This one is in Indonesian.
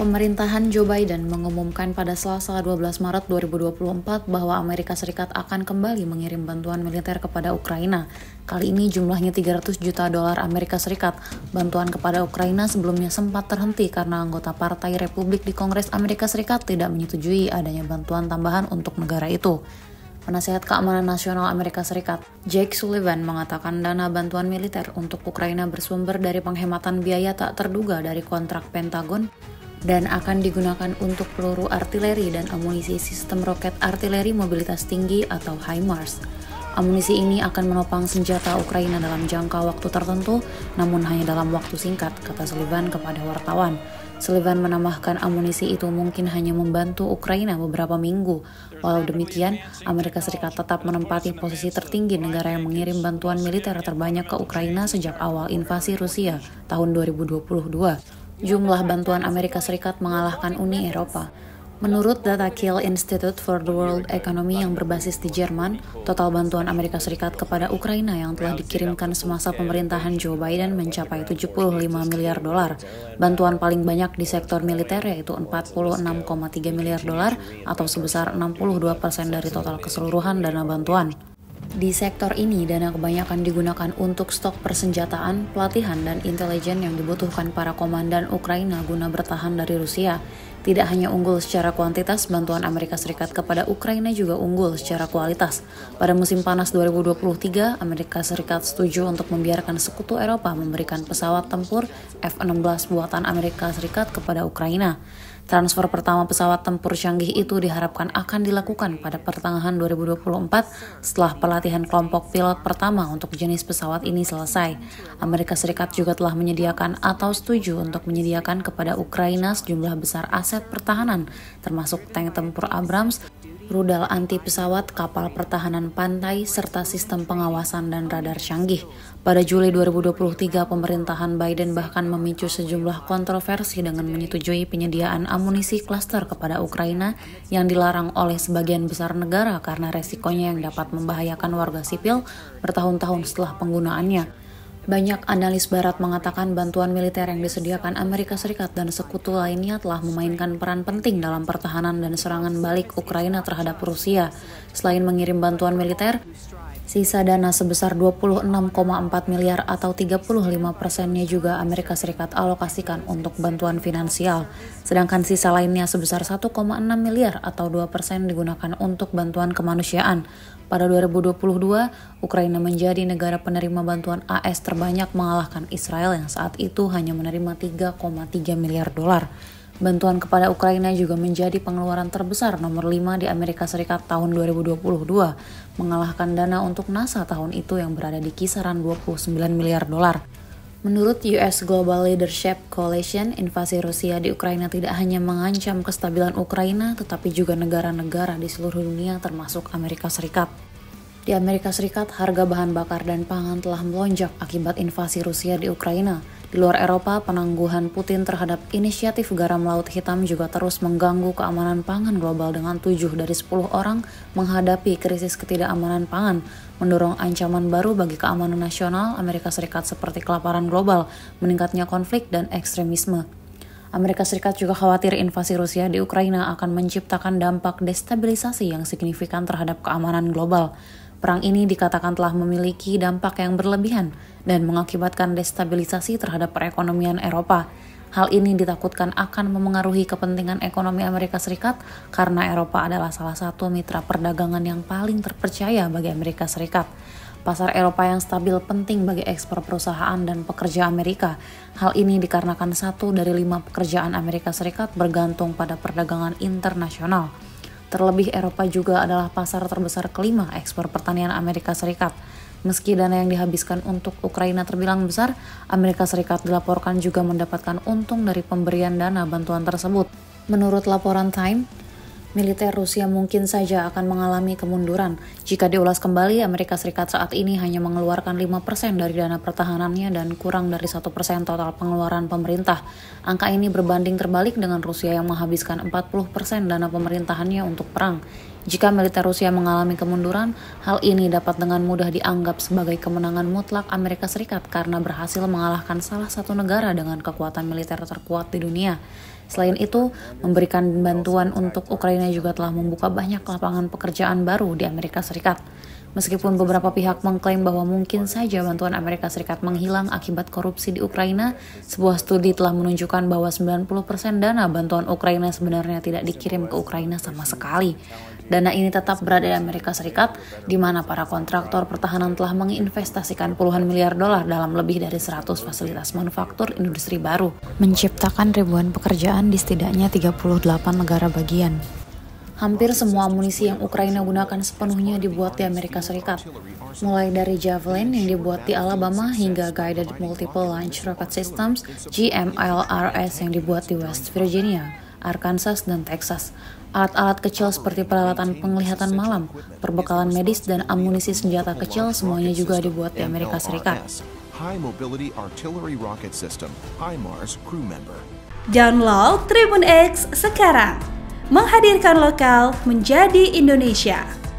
Pemerintahan Joe Biden mengumumkan pada Selasa 12 Maret 2024 bahwa Amerika Serikat akan kembali mengirim bantuan militer kepada Ukraina. Kali ini jumlahnya 300 juta dolar Amerika Serikat. Bantuan kepada Ukraina sebelumnya sempat terhenti karena anggota Partai Republik di Kongres Amerika Serikat tidak menyetujui adanya bantuan tambahan untuk negara itu. Penasehat Keamanan Nasional Amerika Serikat, Jake Sullivan mengatakan dana bantuan militer untuk Ukraina bersumber dari penghematan biaya tak terduga dari kontrak Pentagon dan akan digunakan untuk peluru artileri dan amunisi sistem roket artileri mobilitas tinggi atau HIMARS. Amunisi ini akan menopang senjata Ukraina dalam jangka waktu tertentu, namun hanya dalam waktu singkat, kata Sullivan kepada wartawan. Sullivan menambahkan amunisi itu mungkin hanya membantu Ukraina beberapa minggu. Walau demikian, Amerika Serikat tetap menempati posisi tertinggi negara yang mengirim bantuan militer terbanyak ke Ukraina sejak awal invasi Rusia tahun 2022 jumlah bantuan Amerika Serikat mengalahkan Uni Eropa. Menurut data Kiel Institute for the World Economy yang berbasis di Jerman, total bantuan Amerika Serikat kepada Ukraina yang telah dikirimkan semasa pemerintahan Joe Biden mencapai 75 miliar dolar. Bantuan paling banyak di sektor militer yaitu 46,3 miliar dolar atau sebesar 62 persen dari total keseluruhan dana bantuan. Di sektor ini, dana kebanyakan digunakan untuk stok persenjataan, pelatihan, dan intelijen yang dibutuhkan para komandan Ukraina guna bertahan dari Rusia. Tidak hanya unggul secara kuantitas, bantuan Amerika Serikat kepada Ukraina juga unggul secara kualitas. Pada musim panas 2023, Amerika Serikat setuju untuk membiarkan sekutu Eropa memberikan pesawat tempur F-16 buatan Amerika Serikat kepada Ukraina. Transfer pertama pesawat tempur canggih itu diharapkan akan dilakukan pada pertengahan 2024 setelah pelatihan kelompok pilot pertama untuk jenis pesawat ini selesai. Amerika Serikat juga telah menyediakan atau setuju untuk menyediakan kepada Ukraina sejumlah besar aset pertahanan termasuk tank tempur Abrams rudal anti pesawat, kapal pertahanan pantai, serta sistem pengawasan dan radar canggih. Pada Juli 2023, pemerintahan Biden bahkan memicu sejumlah kontroversi dengan menyetujui penyediaan amunisi klaster kepada Ukraina yang dilarang oleh sebagian besar negara karena resikonya yang dapat membahayakan warga sipil bertahun-tahun setelah penggunaannya. Banyak analis barat mengatakan bantuan militer yang disediakan Amerika Serikat dan sekutu lainnya telah memainkan peran penting dalam pertahanan dan serangan balik Ukraina terhadap Rusia. Selain mengirim bantuan militer, Sisa dana sebesar 26,4 miliar atau 35 persennya juga Amerika Serikat alokasikan untuk bantuan finansial, sedangkan sisa lainnya sebesar 1,6 miliar atau 2 persen digunakan untuk bantuan kemanusiaan. Pada 2022, Ukraina menjadi negara penerima bantuan AS terbanyak mengalahkan Israel yang saat itu hanya menerima 3,3 miliar dolar. Bantuan kepada Ukraina juga menjadi pengeluaran terbesar nomor 5 di Amerika Serikat tahun 2022, mengalahkan dana untuk NASA tahun itu yang berada di kisaran 29 miliar dolar. Menurut US Global Leadership Coalition, invasi Rusia di Ukraina tidak hanya mengancam kestabilan Ukraina, tetapi juga negara-negara di seluruh dunia termasuk Amerika Serikat. Di Amerika Serikat, harga bahan bakar dan pangan telah melonjak akibat invasi Rusia di Ukraina. Di luar Eropa, penangguhan Putin terhadap inisiatif garam laut hitam juga terus mengganggu keamanan pangan global dengan 7 dari 10 orang menghadapi krisis ketidakamanan pangan, mendorong ancaman baru bagi keamanan nasional Amerika Serikat seperti kelaparan global, meningkatnya konflik, dan ekstremisme. Amerika Serikat juga khawatir invasi Rusia di Ukraina akan menciptakan dampak destabilisasi yang signifikan terhadap keamanan global. Perang ini dikatakan telah memiliki dampak yang berlebihan dan mengakibatkan destabilisasi terhadap perekonomian Eropa. Hal ini ditakutkan akan memengaruhi kepentingan ekonomi Amerika Serikat karena Eropa adalah salah satu mitra perdagangan yang paling terpercaya bagi Amerika Serikat. Pasar Eropa yang stabil penting bagi ekspor perusahaan dan pekerja Amerika. Hal ini dikarenakan satu dari lima pekerjaan Amerika Serikat bergantung pada perdagangan internasional. Terlebih Eropa juga adalah pasar terbesar kelima ekspor pertanian Amerika Serikat. Meski dana yang dihabiskan untuk Ukraina terbilang besar, Amerika Serikat dilaporkan juga mendapatkan untung dari pemberian dana bantuan tersebut. Menurut laporan Time, militer Rusia mungkin saja akan mengalami kemunduran. Jika diulas kembali, Amerika Serikat saat ini hanya mengeluarkan 5% dari dana pertahanannya dan kurang dari 1% total pengeluaran pemerintah. Angka ini berbanding terbalik dengan Rusia yang menghabiskan 40% dana pemerintahannya untuk perang. Jika militer Rusia mengalami kemunduran, hal ini dapat dengan mudah dianggap sebagai kemenangan mutlak Amerika Serikat karena berhasil mengalahkan salah satu negara dengan kekuatan militer terkuat di dunia. Selain itu, memberikan bantuan untuk Ukraina juga telah membuka banyak lapangan pekerjaan baru di Amerika Serikat. Meskipun beberapa pihak mengklaim bahwa mungkin saja bantuan Amerika Serikat menghilang akibat korupsi di Ukraina, sebuah studi telah menunjukkan bahwa 90% dana bantuan Ukraina sebenarnya tidak dikirim ke Ukraina sama sekali. Dana ini tetap berada di Amerika Serikat, di mana para kontraktor pertahanan telah menginvestasikan puluhan miliar dolar dalam lebih dari 100 fasilitas manufaktur industri baru, menciptakan ribuan pekerjaan di setidaknya 38 negara bagian. Hampir semua amunisi yang Ukraina gunakan sepenuhnya dibuat di Amerika Serikat, mulai dari Javelin yang dibuat di Alabama hingga Guided Multiple Launch Rocket Systems GMLRS yang dibuat di West Virginia. Arkansas, dan Texas. Alat-alat kecil seperti peralatan penglihatan malam, perbekalan medis, dan amunisi senjata kecil semuanya juga dibuat di Amerika Serikat. Download Tribun X sekarang. Menghadirkan lokal menjadi Indonesia.